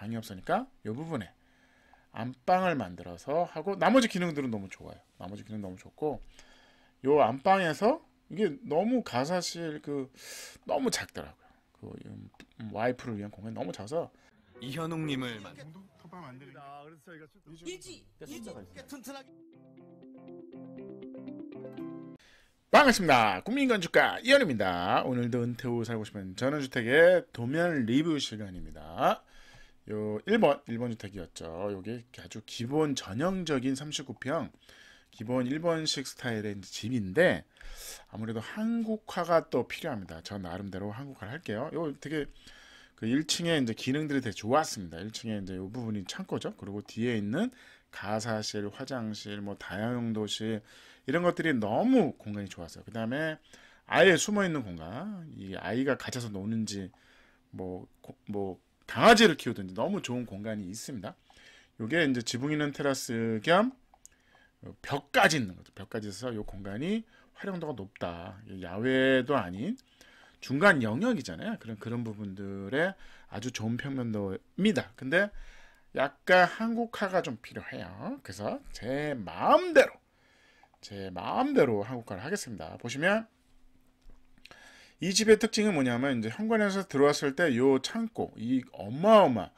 당이 없으니까 이 부분에 안방을 만들어서 하고 나머지 기능들은 너무 좋아요. 나머지 기능 너무 좋고 요 안방에서 이게 너무 가사실 그 너무 작더라고요. 그 음, 음, 와이프를 위한 공간 너무 작아서 이현웅님을 아, 반갑습니다. 국민건축가 이현입니다. 오늘도 은퇴 후 살고 싶은 전원주택의 도면 리뷰 시간입니다. 요 1번 1번 주택이었죠. 요게 아주 기본 전형적인 39평 기본 1번식 스타일의 집인데 아무래도 한국화가 또 필요합니다. 저 나름대로 한국화를 할게요. 요 되게 그 1층에 이제 기능들이 되게 좋았습니다. 1층에 이제 요 부분이 창고죠. 그리고 뒤에 있는 가사실, 화장실, 뭐 다용도실 이런 것들이 너무 공간이 좋았어요. 그다음에 아예 숨어 있는 공간, 이 아이가 갇혀서 노는지 뭐뭐 뭐, 뭐 강아지를 키우든지 너무 좋은 공간이 있습니다. 이게 이제 지붕 있는 테라스 겸 벽까지 있는 거죠. 벽까지 있어서 이 공간이 활용도가 높다. 야외도 아닌 중간 영역이잖아요. 그런 그런 부분들의 아주 좋은 평면도입니다. 근데 약간 한국화가 좀 필요해요. 그래서 제 마음대로 제 마음대로 한국화를 하겠습니다. 보시면 이 집의 특징은 뭐냐면 이제 현관에서 들어왔을 때 요 창고 이 어마어마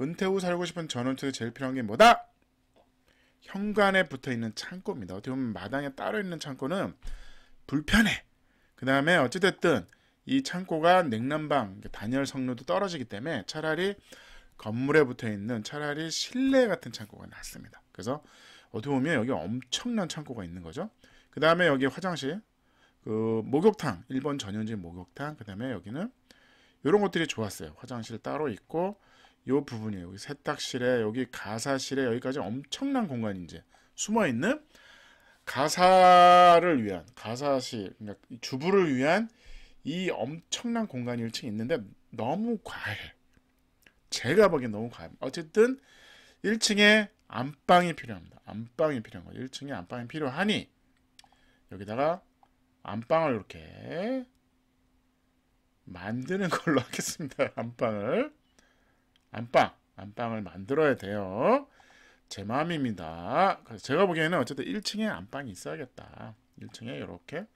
은퇴 후 살고 싶은 전원주에 제일 필요한 게 뭐다? 현관에 붙어 있는 창고입니다. 어떻게 보면 마당에 따로 있는 창고는 불편해. 그 다음에 어찌됐든 이 창고가 냉난방 단열 성능도 떨어지기 때문에 차라리 건물에 붙어 있는 차라리 실내 같은 창고가 낫습니다. 그래서 어떻게 보면 여기 엄청난 창고가 있는 거죠. 그 다음에 여기 화장실 그 목욕탕, 일본 전현진 목욕탕, 그 다음에 여기는 이런 것들이 좋았어요. 화장실 따로 있고 요 부분이에요. 여기 세탁실에 여기 가사실에 여기까지 엄청난 공간이 이제 숨어 있는 가사를 위한 가사실, 그러니까 주부를 위한 이 엄청난 공간이 1층 있는데 너무 과해. 제가 보기엔 너무 과해. 어쨌든 1층에 안방이 필요합니다. 안방이 필요한 거 1층에 안방이 필요하니 여기다가 안방을 이렇게 만드는 걸로 하겠습니다. 안방을 안방 안방을 만들어야 돼요. 제 마음입니다. 그래서 제가 보기에는 어쨌든 1층에 안방이 있어야겠다. 1층에 이렇게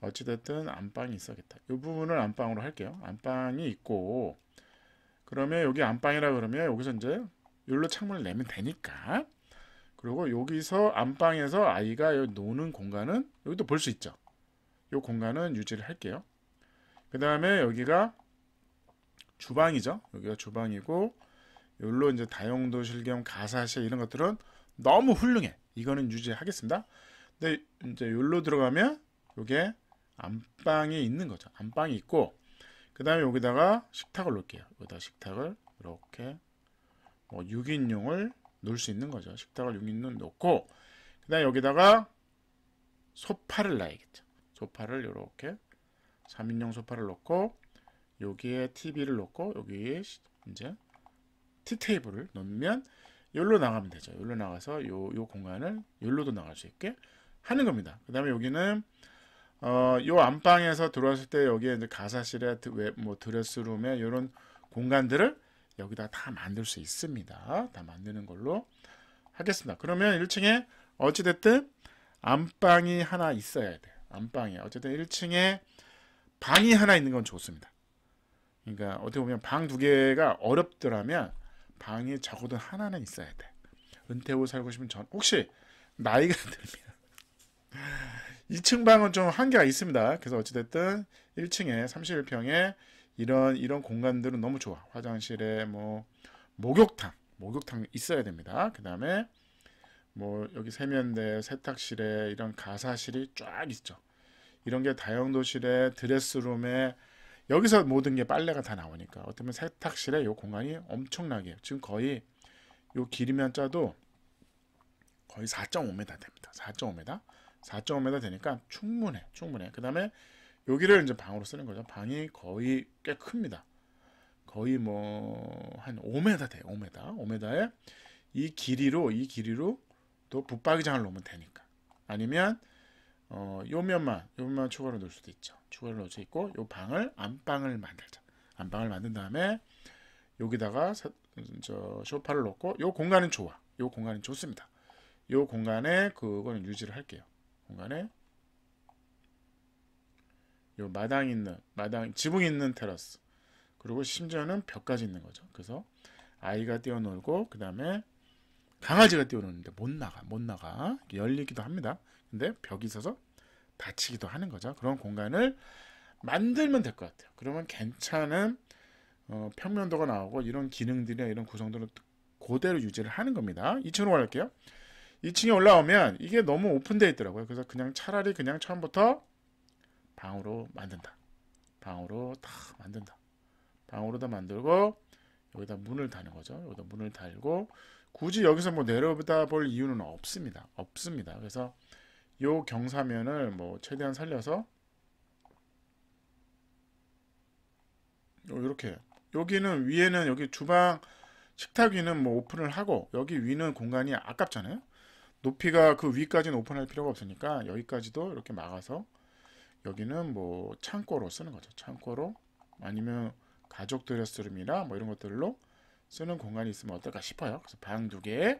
어찌됐든 안방이 있어야겠다. 이 부분을 안방으로 할게요. 안방이 있고 그러면 여기 안방이라 그러면 여기서 이제 여기로 창문을 내면 되니까 그리고 여기서 안방에서 아이가 여기 노는 공간은 여기도 볼 수 있죠. 요 공간은 유지를 할게요. 그 다음에 여기가 주방이죠. 여기가 주방이고 여기로 이제 다용도실 겸 가사실 이런 것들은 너무 훌륭해. 이거는 유지하겠습니다. 근데 이제 여기로 들어가면 요게 안방이 있는 거죠. 안방이 있고 그 다음에 여기다가 식탁을 놓을게요. 여기다 식탁을 이렇게 뭐 6인용을 놓을 수 있는 거죠. 식탁을 6인용 놓고 그 다음에 여기다가 소파를 놔야겠죠. 소파를 이렇게 3인용 소파를 놓고 여기에 TV를 놓고 여기에 이제 티테이블을 놓으면 열로 나가면 되죠. 열로 나가서 요, 요 공간을 열로도 나갈 수 있게 하는 겁니다. 그 다음에 여기는 어, 요 안방에서 들어왔을 때 여기에 이제 가사실에 뭐 드레스룸에 이런 공간들을 여기다 다 만들 수 있습니다. 다 만드는 걸로 하겠습니다. 그러면 1층에 어찌됐든 안방이 하나 있어야 돼. 안방이야. 어쨌든 1층에 방이 하나 있는 건 좋습니다. 그러니까 어떻게 보면 방 두 개가 어렵더라면 방이 적어도 하나는 있어야 돼. 은퇴 후 살고 싶은 전 혹시 나이가 들면 2층 방은 좀 한계가 있습니다. 그래서 어찌됐든 1층에 31평에 이런 이런 공간들은 너무 좋아. 화장실에 뭐 목욕탕, 목욕탕 있어야 됩니다. 그 다음에 뭐 여기 세면대, 세탁실에 이런 가사실이 쫙 있죠. 이런 게 다용도실에 드레스룸에 여기서 모든 게 빨래가 다 나오니까 어떻게 보면 세탁실에 요 공간이 엄청나게 지금 거의 요 길이면 짜도 거의 4.5m 됩니다. 4.5m 4.5m 되니까 충분해 충분해 그 다음에 여기를 이제 방으로 쓰는 거죠. 방이 거의 꽤 큽니다. 거의 뭐 한 5m 돼요. 5m 5m에 이 길이로 이 길이로 또 붙박이장을 놓으면 되니까 아니면 어, 요면만 요면만 추가로 넣을 수도 있죠. 추가로 넣을 수 있고 요 방을 안방을 만들자. 안방을 만든 다음에 여기다가 사, 저 쇼파를 넣고 요 공간은 좋아. 요 공간은 좋습니다. 요 공간에 그거는 유지를 할게요. 공간에 요 마당 있는 마당 지붕 있는 테라스 그리고 심지어는 벽까지 있는 거죠. 그래서 아이가 뛰어놀고 그 다음에 강아지가 뛰어노는데 못 나가 못 나가 열리기도 합니다. 근데 벽이 있어서 다치기도 하는 거죠. 그런 공간을 만들면 될 것 같아요. 그러면 괜찮은 어, 평면도가 나오고 이런 기능들이나 이런 구성들은 그대로 유지를 하는 겁니다. 2층으로 올라갈게요. 2층에 올라오면 이게 너무 오픈되어 있더라고요. 그래서 그냥 차라리 그냥 처음부터 방으로 만든다. 방으로 다 만든다. 방으로 다 만들고 여기다 문을 다는 거죠. 여기다 문을 달고 굳이 여기서 뭐 내려다 볼 이유는 없습니다. 없습니다. 그래서 요 경사면을 뭐 최대한 살려서 이렇게 여기는 위에는 여기 주방 식탁 위는 뭐 오픈을 하고 여기 위는 공간이 아깝잖아요 높이가 그 위까지는 오픈할 필요가 없으니까 여기까지도 이렇게 막아서 여기는 뭐 창고로 쓰는 거죠 창고로 아니면 가족 드레스룸이나 뭐 이런 것들로 쓰는 공간이 있으면 어떨까 싶어요 그래서 방 두개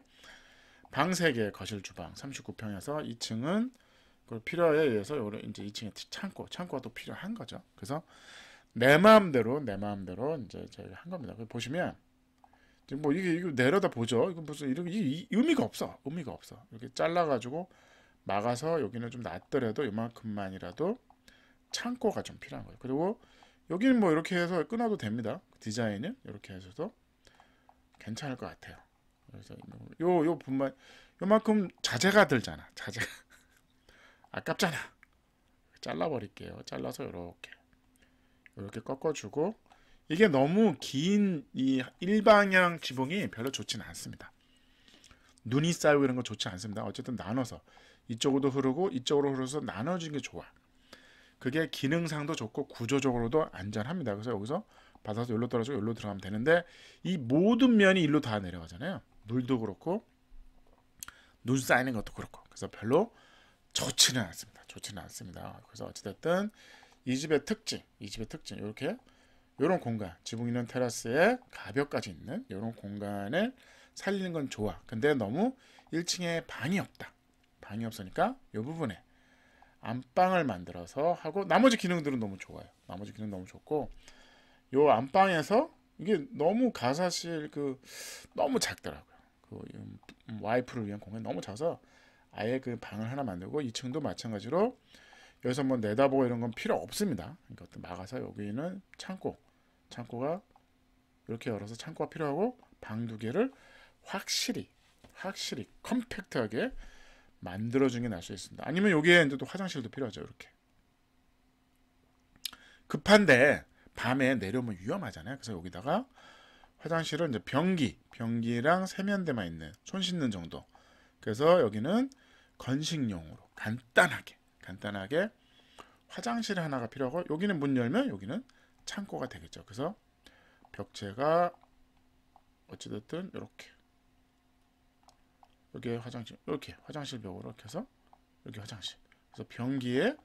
방 3개, 거실 주방 39평에서 2층은 그걸 필요에 의해서 요런 이제 2층에 창고, 창고가 또 필요한 거죠. 그래서 내 마음대로 내 마음대로 이제 저희가 한 겁니다. 보시면 지금 뭐 이게 이거 내려다 보죠. 이거 무슨 이런 이, 의미가 없어. 의미가 없어. 이렇게 잘라 가지고 막아서 여기는 좀 낮더라도 이만큼만이라도 창고가 좀 필요한 거예요. 그리고 여기는 뭐 이렇게 해서 끊어도 됩니다. 디자인은 이렇게 해서도 괜찮을 것 같아요. 그래서 요요 분만 요만큼 자재가 들잖아. 자재가 아깝잖아. 잘라버릴게요. 잘라서 이렇게 이렇게 꺾어주고 이게 너무 긴 이 일방향 지붕이 별로 좋지는 않습니다. 눈이 쌓이고 이런 거 좋지 않습니다. 어쨌든 나눠서 이쪽으로 흐르고 이쪽으로 흐르서 나눠진게 좋아. 그게 기능상도 좋고 구조적으로도 안전합니다. 그래서 여기서 받아서 여기로 떨어지고 여기로 들어가면 되는데 이 모든 면이 일로 다 내려가잖아요. 물도 그렇고 눈 쌓이는 것도 그렇고 그래서 별로 좋지는 않습니다. 좋지는 않습니다. 그래서 어찌됐든 이 집의 특징, 이 집의 특징 이렇게 이런 공간, 지붕 있는 테라스에 가벽까지 있는 이런 공간을 살리는 건 좋아. 근데 너무 1층에 방이 없다. 방이 없으니까 이 부분에 안방을 만들어서 하고 나머지 기능들은 너무 좋아요. 나머지 기능 너무 좋고 요 안방에서 이게 너무 가사실 그 너무 작더라고요. 그 와이프를 위한 공간이 너무 작아서 아예 그 방을 하나 만들고 2층도 마찬가지로 여기서 뭐 내다보고 이런 건 필요 없습니다. 그러니까 막아서 여기는 창고, 창고가 이렇게 열어서 창고가 필요하고 방 두 개를 확실히 확실히 컴팩트하게 만들어준 게날 수 있습니다. 아니면 여기에 이제 또 화장실도 필요하죠. 이렇게 급한데 밤에 내려오면 위험하잖아요. 그래서 여기다가 화장실은 이제 변기, 변기랑 세면대만 있는 손 씻는 정도. 그래서 여기는 건식용으로 간단하게 간단하게 화장실 하나가 필요하고 여기는 문 열면 여기는 창고가 되겠죠. 그래서 벽체가 어찌됐든 이렇게 여기 화장실 이렇게 화장실 벽으로 이렇게 해서 여기 화장실 그래서 변기에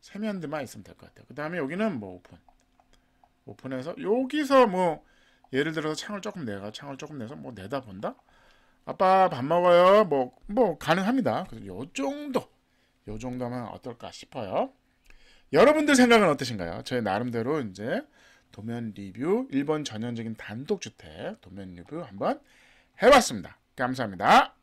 세면대만 있으면 될 것 같아요. 그 다음에 여기는 뭐 오픈 오픈해서 여기서 뭐 예를 들어서 창을 조금 내가 창을 조금 내서 뭐 내다본다. 아빠 밥 먹어요. 뭐뭐 뭐 가능합니다. 그래서 요 정도 요 정도면 어떨까 싶어요. 여러분들 생각은 어떠신가요? 저희 나름대로 이제 도면 리뷰 일본 전형적인 단독주택 도면 리뷰 한번 해봤습니다. 감사합니다.